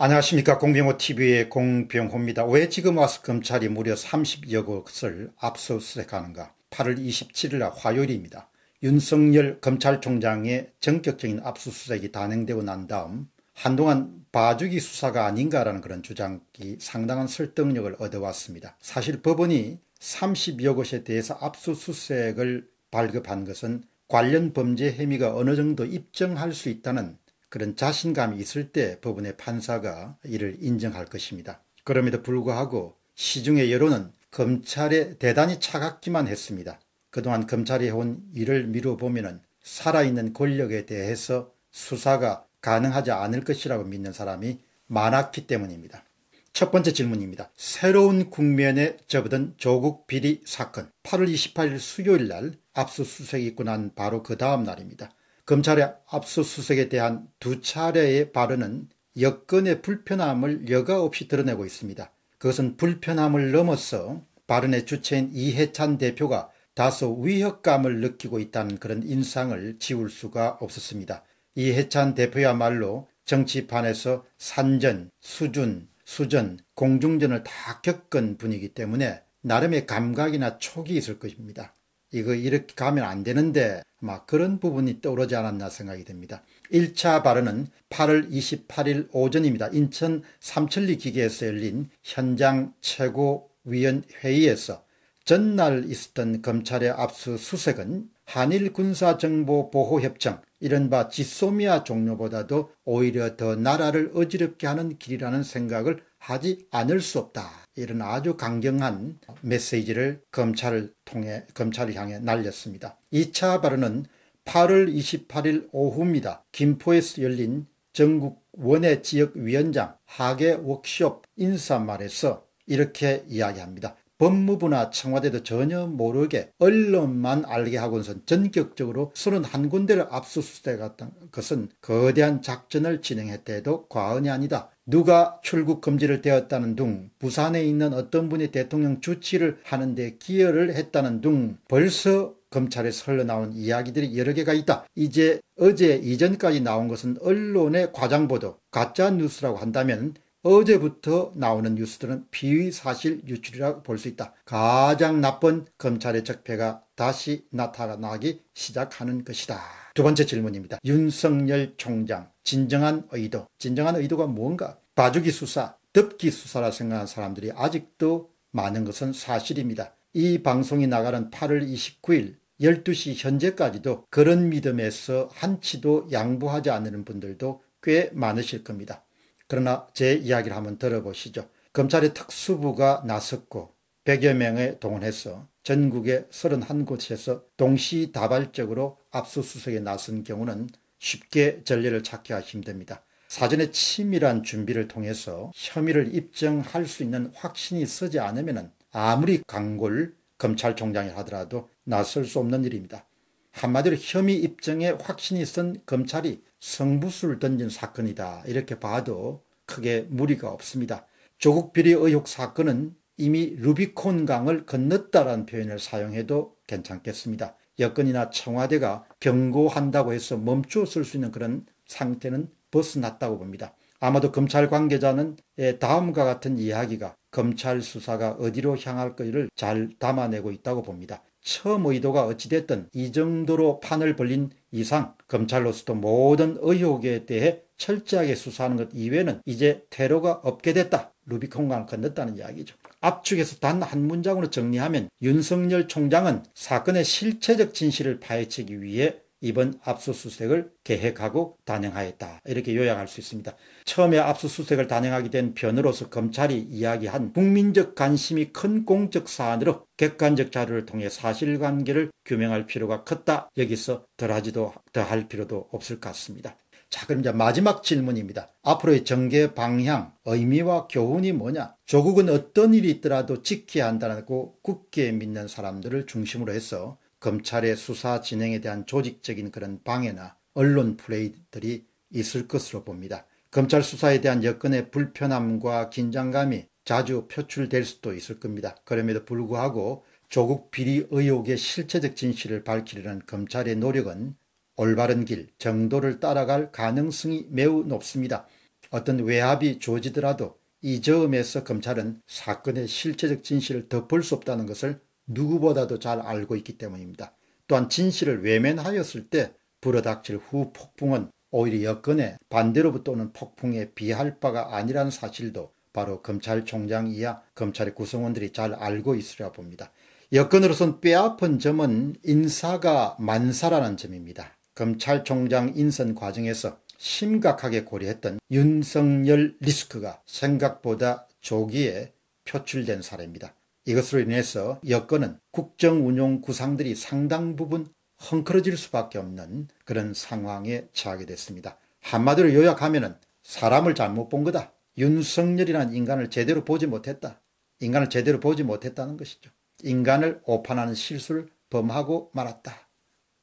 안녕하십니까 공병호TV의 공병호입니다. 왜 지금 와서 검찰이 무려 30여 곳을 압수수색하는가 8월 27일 날 화요일입니다. 윤석열 검찰총장의 전격적인 압수수색이 단행되고 난 다음 한동안 봐주기 수사가 아닌가라는 그런 주장이 상당한 설득력을 얻어왔습니다. 사실 법원이 30여 곳에 대해서 압수수색을 발급한 것은 관련 범죄 혐의가 어느 정도 입증할 수 있다는 그런 자신감이 있을 때 법원의 판사가 이를 인정할 것입니다. 그럼에도 불구하고 시중의 여론은 검찰에 대단히 차갑기만 했습니다. 그동안 검찰이 해온 일을 미루어보면 살아있는 권력에 대해서 수사가 가능하지 않을 것이라고 믿는 사람이 많았기 때문입니다. 첫 번째 질문입니다. 새로운 국면에 접어든 조국 비리 사건. 8월 28일 수요일 날 압수수색이 있고 난 바로 그 다음 날입니다. 검찰의 압수수색에 대한 두 차례의 발언은 여건의 불편함을 여과 없이 드러내고 있습니다. 그것은 불편함을 넘어서 발언의 주체인 이해찬 대표가 다소 위협감을 느끼고 있다는 그런 인상을 지울 수가 없었습니다. 이해찬 대표야말로 정치판에서 산전, 수준, 수전, 공중전을 다 겪은 분이기 때문에 나름의 감각이나 촉이 있을 것입니다. 이거 이렇게 가면 안 되는데 막 그런 부분이 떠오르지 않았나 생각이 됩니다. 1차 발언은 8월 28일 오전입니다. 인천 삼천리 기계에서 열린 현장 최고위원 회의에서 전날 있었던 검찰의 압수수색은 한일 군사정보보호협정 이른바 지소미아 종료보다도 오히려 더 나라를 어지럽게 하는 길이라는 생각을 하지 않을 수 없다 이런 아주 강경한 메시지를 검찰을 통해 검찰을 향해 날렸습니다. 2차 발언은 8월 28일 오후입니다. 김포에서 열린 전국 원외 지역위원장 하계 워크숍 인사말에서 이렇게 이야기합니다. 법무부나 청와대도 전혀 모르게 언론만 알게 하고선 전격적으로 31군데를 압수수색했던 것은 거대한 작전을 진행했대도 과언이 아니다. 누가 출국 금지를 되었다는 둥, 부산에 있는 어떤 분이 대통령 주치를 하는데 기여를 했다는 둥, 벌써 검찰에 설러 나온 이야기들이 여러 개가 있다. 이제 어제 이전까지 나온 것은 언론의 과장 보도, 가짜 뉴스라고 한다면 어제부터 나오는 뉴스들은 비위 사실 유출이라고 볼 수 있다. 가장 나쁜 검찰의 적폐가 다시 나타나기 시작하는 것이다. 두 번째 질문입니다. 윤석열 총장 진정한 의도 진정한 의도가 뭔가 봐주기 수사 덮기 수사라 생각하는 사람들이 아직도 많은 것은 사실입니다. 이 방송이 나가는 8월 29일 12시 현재까지도 그런 믿음에서 한치도 양보하지 않는 분들도 꽤 많으실 겁니다. 그러나 제 이야기를 한번 들어보시죠. 검찰의 특수부가 나섰고 100여 명에 동원해서 전국의 31곳에서 동시다발적으로 압수수색에 나선 경우는 쉽게 전례를 찾기가 힘듭니다. 사전에 치밀한 준비를 통해서 혐의를 입증할 수 있는 확신이 서지 않으면 아무리 강골 검찰총장이 하더라도 나설 수 없는 일입니다. 한마디로 혐의 입증에 확신이 쓴 검찰이 성부수를 던진 사건이다 이렇게 봐도 크게 무리가 없습니다. 조국 비리 의혹 사건은 이미 루비콘 강을 건넜다라는 표현을 사용해도 괜찮겠습니다. 여건이나 청와대가 경고한다고 해서 멈추었을 수 있는 그런 상태는 벗어났다고 봅니다. 아마도 검찰 관계자는 예, 다음과 같은 이야기가 검찰 수사가 어디로 향할 거를 잘 담아내고 있다고 봅니다. 처음 의도가 어찌됐든 이 정도로 판을 벌린 이상 검찰로서도 모든 의혹에 대해 철저하게 수사하는 것 이외에는 이제 테러가 없게 됐다. 루비콘강을 건넜다는 이야기죠. 압축해서 단 한 문장으로 정리하면 윤석열 총장은 사건의 실체적 진실을 파헤치기 위해 이번 압수수색을 계획하고 단행하였다. 이렇게 요약할 수 있습니다. 처음에 압수수색을 단행하게 된 변으로서 검찰이 이야기한 국민적 관심이 큰 공적 사안으로 객관적 자료를 통해 사실관계를 규명할 필요가 컸다. 여기서 덜하지도 더할 필요도 없을 것 같습니다. 자, 그럼 이제 마지막 질문입니다. 앞으로의 전개 방향, 의미와 교훈이 뭐냐? 조국은 어떤 일이 있더라도 지켜야 한다고 굳게 믿는 사람들을 중심으로 해서 검찰의 수사 진행에 대한 조직적인 그런 방해나 언론 플레이들이 있을 것으로 봅니다. 검찰 수사에 대한 여건의 불편함과 긴장감이 자주 표출될 수도 있을 겁니다. 그럼에도 불구하고 조국 비리 의혹의 실체적 진실을 밝히려는 검찰의 노력은 올바른 길, 정도를 따라갈 가능성이 매우 높습니다. 어떤 외압이 조지더라도 이 점에서 검찰은 사건의 실체적 진실을 덮을 수 없다는 것을 누구보다도 잘 알고 있기 때문입니다. 또한 진실을 외면하였을 때 불어닥칠 후 폭풍은 오히려 여건에 반대로부터는 폭풍에 비할 바가 아니라는 사실도 바로 검찰총장이야 검찰의 구성원들이 잘 알고 있으려 봅니다. 여건으로선 뼈아픈 점은 인사가 만사라는 점입니다. 검찰총장 인선 과정에서 심각하게 고려했던 윤석열 리스크가 생각보다 조기에 표출된 사례입니다. 이것으로 인해서 여건은 국정운용 구상들이 상당 부분 헝클어질 수밖에 없는 그런 상황에 처하게 됐습니다. 한마디로 요약하면 사람을 잘못 본 거다. 윤석열이란 인간을 제대로 보지 못했다. 인간을 제대로 보지 못했다는 것이죠. 인간을 오판하는 실수를 범하고 말았다.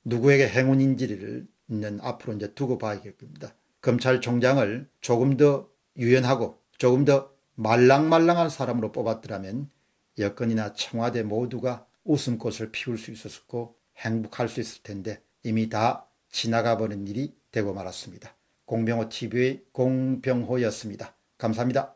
누구에게 행운인지를 는 앞으로 이제 두고 봐야겠습니다. 검찰총장을 조금 더 유연하고 조금 더 말랑말랑한 사람으로 뽑았더라면 여건이나 청와대 모두가 웃음꽃을 피울 수 있었고 행복할 수 있을 텐데 이미 다 지나가 버린 일이 되고 말았습니다. 공병호 TV의 공병호였습니다. 감사합니다.